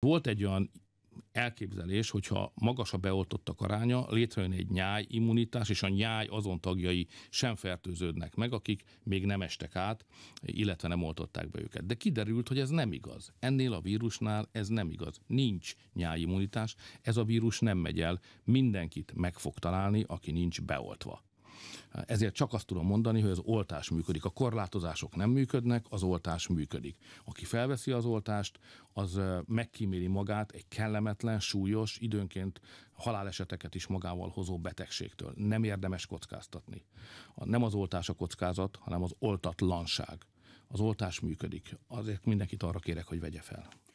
Volt egy olyan elképzelés, hogyha magas a beoltottak aránya, létrejön egy nyáj immunitás, és a nyáj azon tagjai sem fertőződnek meg, akik még nem estek át, illetve nem oltották be őket. De kiderült, hogy ez nem igaz. Ennél a vírusnál ez nem igaz. Nincs nyáj immunitás, ez a vírus nem megy el, mindenkit meg fog találni, aki nincs beoltva. Ezért csak azt tudom mondani, hogy az oltás működik. A korlátozások nem működnek, az oltás működik. Aki felveszi az oltást, az megkíméli magát egy kellemetlen, súlyos, időnként haláleseteket is magával hozó betegségtől. Nem érdemes kockáztatni. Nem az oltás a kockázat, hanem az oltatlanság. Az oltás működik. Azért mindenkit arra kérek, hogy vegye fel.